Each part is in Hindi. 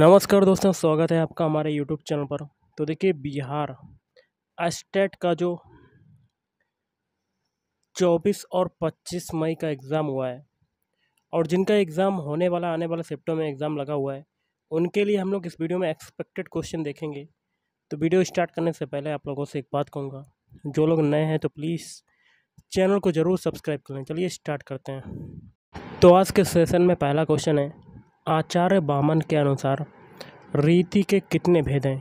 नमस्कार दोस्तों स्वागत है आपका हमारे यूट्यूब चैनल पर तो देखिए बिहार स्टेट का जो 24 और 25 मई का एग्ज़ाम हुआ है और जिनका एग्ज़ाम होने वाला आने वाला सेप्टों में एग्ज़ाम लगा हुआ है उनके लिए हम लोग इस वीडियो में एक्सपेक्टेड क्वेश्चन देखेंगे तो वीडियो स्टार्ट करने से पहले आप लोगों से एक बात कहूँगा जो लोग नए हैं तो प्लीज़ चैनल को ज़रूर सब्सक्राइब करें चलिए स्टार्ट करते हैं तो आज के सेशन में पहला क्वेश्चन है आचार्य बामन के अनुसार रीति के कितने भेद हैं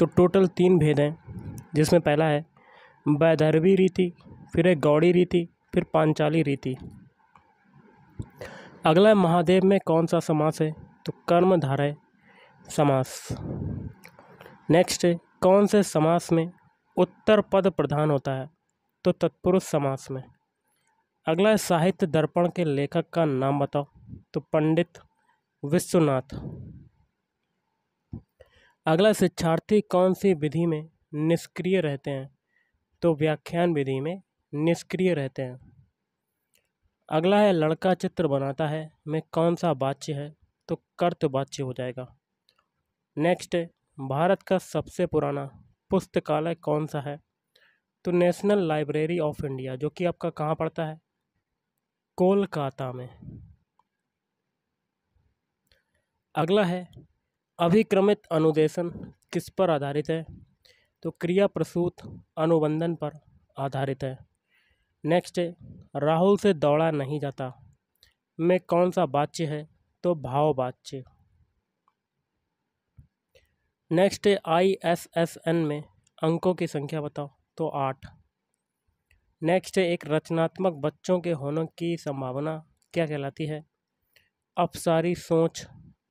तो टोटल तीन भेद हैं जिसमें पहला है वैधर्वी रीति फिर है गौड़ी रीति फिर पांचाली रीति अगला है महादेव में कौन सा समास है तो कर्मधारय समास नेक्स्ट है कौन से समास में उत्तर पद प्रधान होता है तो तत्पुरुष समास में अगला है साहित्य दर्पण के लेखक का नाम बताओ तो पंडित विश्वनाथ अगला शिक्षार्थी कौन सी विधि में निष्क्रिय रहते हैं तो व्याख्यान विधि में निष्क्रिय रहते हैं अगला है लड़का चित्र बनाता है में कौन सा वाच्य है तो कर्तवाच्य हो जाएगा नेक्स्ट भारत का सबसे पुराना पुस्तकालय कौन सा है तो नेशनल लाइब्रेरी ऑफ इंडिया जो कि आपका कहाँ पड़ता है कोलकाता में अगला है अभिक्रमित अनुदेशन किस पर आधारित है तो क्रिया प्रसूत अनुबंधन पर आधारित है नेक्स्ट है राहुल से दौड़ा नहीं जाता में कौन सा वाच्य है तो भाव वाच्य नेक्स्ट है आई एस एस एन में अंकों की संख्या बताओ तो आठ नेक्स्ट है एक रचनात्मक बच्चों के होने की संभावना क्या कहलाती है अपसारी सोच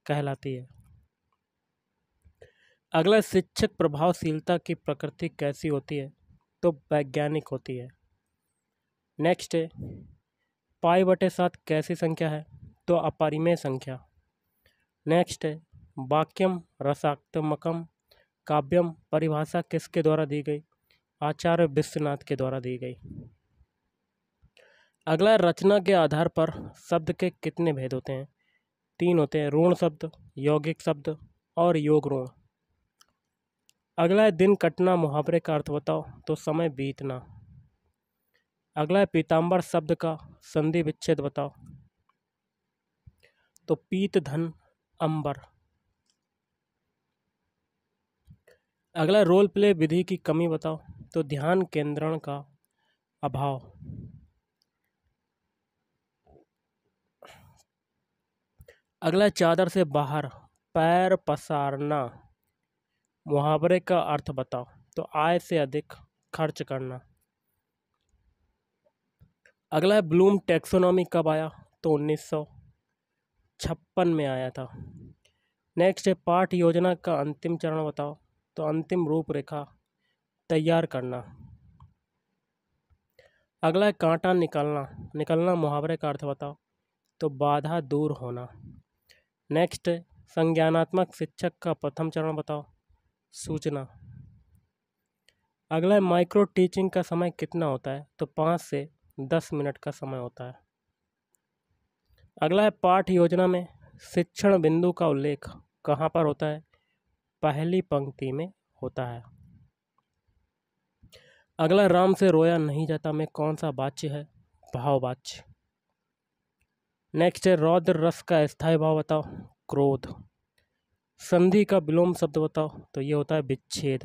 कहलाती है अगला शिक्षक प्रभावशीलता की प्रकृति कैसी होती है तो वैज्ञानिक होती है नेक्स्ट है पाई बटे सात कैसी संख्या है तो अपरिमेय संख्या नेक्स्ट है वाक्यम रसात्मकम काव्यम परिभाषा किसके द्वारा दी गई आचार्य विश्वनाथ के द्वारा दी गई अगला रचना के आधार पर शब्द के कितने भेद होते हैं तीन होते हैं ऋण शब्द यौगिक शब्द और योग ऋण अगला है दिन कटना मुहावरे का अर्थ बताओ तो समय बीतना अगला है पीताम्बर शब्द का संधि विच्छेद बताओ तो पीत धन अंबर अगला रोल प्ले विधि की कमी बताओ तो ध्यान केंद्रण का अभाव अगला चादर से बाहर पैर पसारना मुहावरे का अर्थ बताओ तो आय से अधिक खर्च करना अगला है ब्लूम टेक्सोनॉमी कब आया तो उन्नीस सौ छप्पन में आया था नेक्स्ट है पाठ योजना का अंतिम चरण बताओ तो अंतिम रूपरेखा तैयार करना अगला है कांटा निकालना निकलना मुहावरे का अर्थ बताओ तो बाधा दूर होना नेक्स्ट संज्ञानात्मक शिक्षक का प्रथम चरण बताओ सूचना अगला माइक्रो टीचिंग का समय कितना होता है तो पाँच से दस मिनट का समय होता है अगला है पाठ योजना में शिक्षण बिंदु का उल्लेख कहाँ पर होता है पहली पंक्ति में होता है अगला राम से रोया नहीं जाता में कौन सा वाच्य है भाववाच्य नेक्स्ट है रौद्र रस का स्थायी भाव बताओ क्रोध संधि का विलोम शब्द बताओ तो ये होता है विच्छेद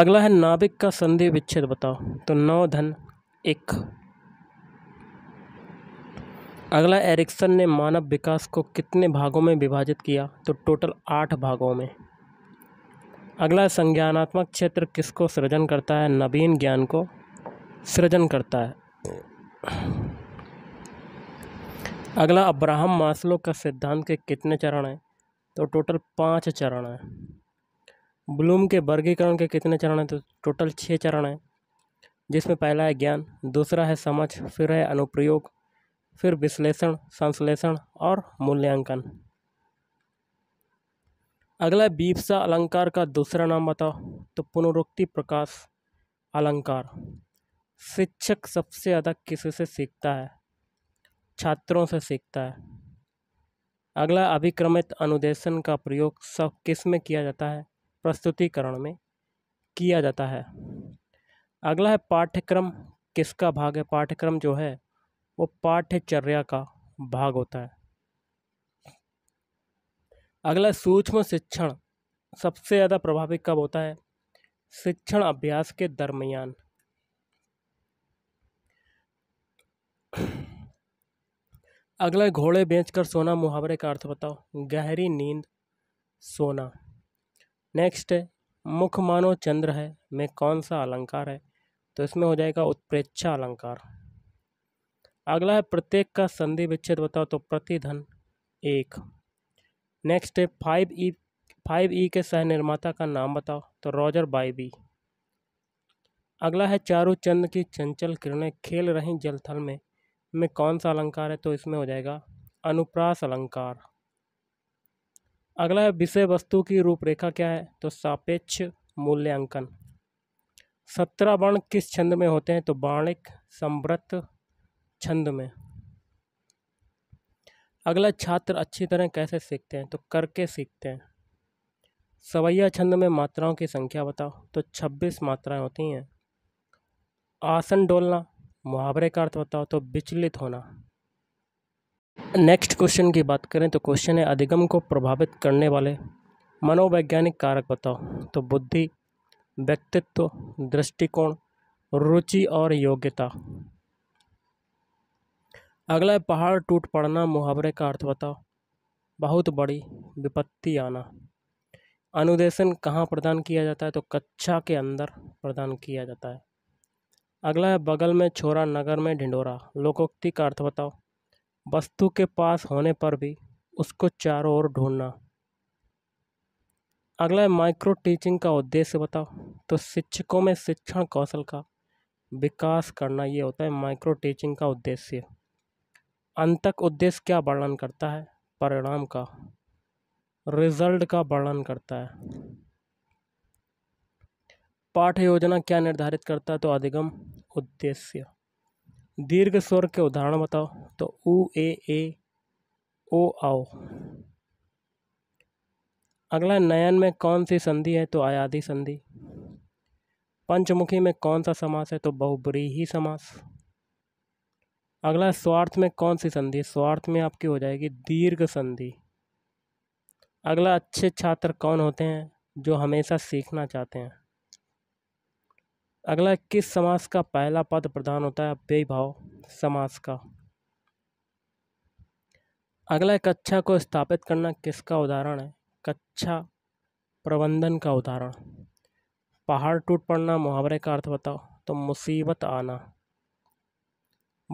अगला है नाभिक का संधि विच्छेद बताओ तो नौ धन एक अगला एरिक्सन ने मानव विकास को कितने भागों में विभाजित किया तो टोटल आठ भागों में अगला संज्ञानात्मक क्षेत्र किसको सृजन करता है नवीन ज्ञान को सृजन करता है अगला अब्राहम मासलो का सिद्धांत के कितने चरण हैं तो टोटल पाँच चरण हैं ब्लूम के वर्गीकरण के कितने चरण हैं तो टोटल छः चरण हैं जिसमें पहला है ज्ञान दूसरा है समझ फिर है अनुप्रयोग फिर विश्लेषण संश्लेषण और मूल्यांकन अगला बीपसा अलंकार का दूसरा नाम बताओ तो पुनरुक्ति प्रकाश अलंकार शिक्षक सबसे ज़्यादा किसी से सीखता है छात्रों से सीखता है अगला अभिक्रमित अनुदेशन का प्रयोग सब किस में किया जाता है प्रस्तुतिकरण में किया जाता है अगला है पाठ्यक्रम किसका भाग है पाठ्यक्रम जो है वो पाठ्यचर्या का भाग होता है अगला सूक्ष्म शिक्षण सबसे ज़्यादा प्रभावी कब होता है शिक्षण अभ्यास के दरमियान अगला घोड़े बेचकर सोना मुहावरे का अर्थ बताओ गहरी नींद सोना नेक्स्ट है मुख मानो चंद्र है में कौन सा अलंकार है तो इसमें हो जाएगा उत्प्रेक्षा अलंकार अगला है प्रत्येक का संधि विच्छेद बताओ तो प्रतिधन एक नेक्स्ट है फाइव ई फाइव ई के सह निर्माता का नाम बताओ तो रॉजर बाइबी e। अगला है चारू चंद की चंचल किरणें खेल रहीं जलथल में में कौन सा अलंकार है तो इसमें हो जाएगा अनुप्रास अलंकार अगला है विषय वस्तु की रूपरेखा क्या है तो सापेक्ष मूल्यांकन सत्रह वर्ण किस छंद में होते हैं तो वाणिक समृत छंद में अगला छात्र अच्छी तरह कैसे सीखते हैं तो करके सीखते हैं सवैया छंद में मात्राओं की संख्या बताओ तो छब्बीस मात्राएं होती हैं आसन डोलना मुहावरे का अर्थ बताओ तो विचलित होना नेक्स्ट क्वेश्चन की बात करें तो क्वेश्चन है अधिगम को प्रभावित करने वाले मनोवैज्ञानिक कारक बताओ तो बुद्धि व्यक्तित्व दृष्टिकोण रुचि और योग्यता अगला पहाड़ टूट पड़ना मुहावरे का अर्थ बताओ बहुत बड़ी विपत्ति आना अनुदेशन कहाँ प्रदान किया जाता है तो कक्षा के अंदर प्रदान किया जाता है अगला है बगल में छोरा नगर में ढिंडोरा लोकोक्ति का अर्थ बताओ वस्तु के पास होने पर भी उसको चारों ओर ढूंढना अगला है माइक्रो टीचिंग का उद्देश्य बताओ तो शिक्षकों में शिक्षण कौशल का विकास करना ये होता है माइक्रो टीचिंग का उद्देश्य अंतक उद्देश्य क्या वर्णन करता है परिणाम का रिजल्ट का वर्णन करता है पाठ योजना क्या निर्धारित करता है तो अधिगम उद्देश्य दीर्घ स्वर के उदाहरण बताओ तो उ ए ए ओ आओ अगला नयन में कौन सी संधि है तो आयादि संधि पंचमुखी में कौन सा समास है तो बहुबरी ही समास अगला स्वार्थ में कौन सी संधि स्वार्थ में आपकी हो जाएगी दीर्घ संधि अगला अच्छे छात्र कौन होते हैं जो हमेशा सीखना चाहते हैं अगला किस समास का पहला पद प्रधान होता है व्यय भाव समास का अगला कक्षा को स्थापित करना किसका उदाहरण है कक्षा प्रबंधन का उदाहरण पहाड़ टूट पड़ना मुहावरे का अर्थ बताओ तो मुसीबत आना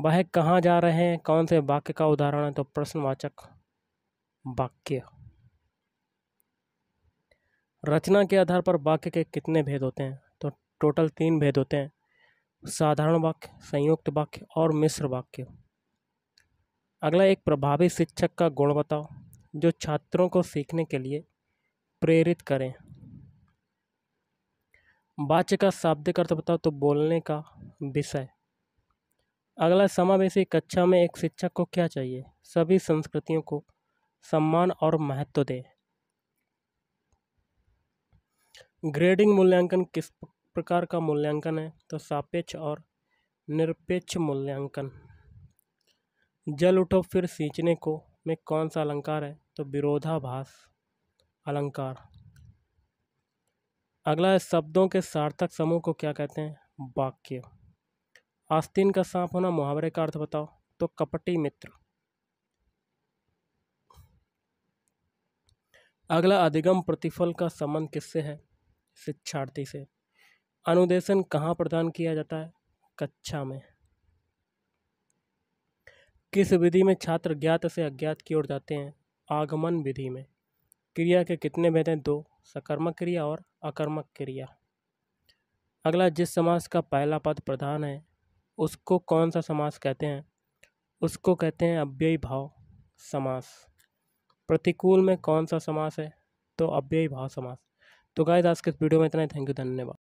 वह कहाँ जा रहे हैं कौन से वाक्य का उदाहरण है तो प्रश्नवाचक वाक्य रचना के आधार पर वाक्य के कितने भेद होते हैं टोटल तीन भेद होते हैं साधारण वाक्य संयुक्त वाक्य और मिश्र वाक्य अगला एक प्रभावी शिक्षक का गुण बताओ जो छात्रों को सीखने के लिए प्रेरित करें वाच्य का शाब्दिक अर्थ बताओ तो बोलने का विषय अगला समावेशी कक्षा में एक शिक्षक को क्या चाहिए सभी संस्कृतियों को सम्मान और महत्व दें ग्रेडिंग मूल्यांकन किस प्रकार का मूल्यांकन है तो सापेक्ष और निरपेक्ष मूल्यांकन जल उठो फिर सींचने को में कौन सा अलंकार है तो विरोधाभास अलंकार अगला है शब्दों के सार्थक समूह को क्या कहते हैं वाक्य आस्तीन का सांप होना मुहावरे का अर्थ बताओ तो कपटी मित्र अगला अधिगम प्रतिफल का संबंध किससे है शिक्षार्थी से अनुदेशन कहाँ प्रदान किया जाता है कक्षा में किस विधि में छात्र ज्ञात से अज्ञात की ओर जाते हैं आगमन विधि में क्रिया के कितने भेद हैं दो सकर्मक क्रिया और अकर्मक क्रिया अगला जिस समास का पहला पद प्रधान है उसको कौन सा समास कहते हैं उसको कहते हैं अव्ययी भाव समास प्रतिकूल में कौन सा समास है तो अव्ययी भाव समास तो गाय दास के वीडियो में इतना ही थैंक यू धन्यवाद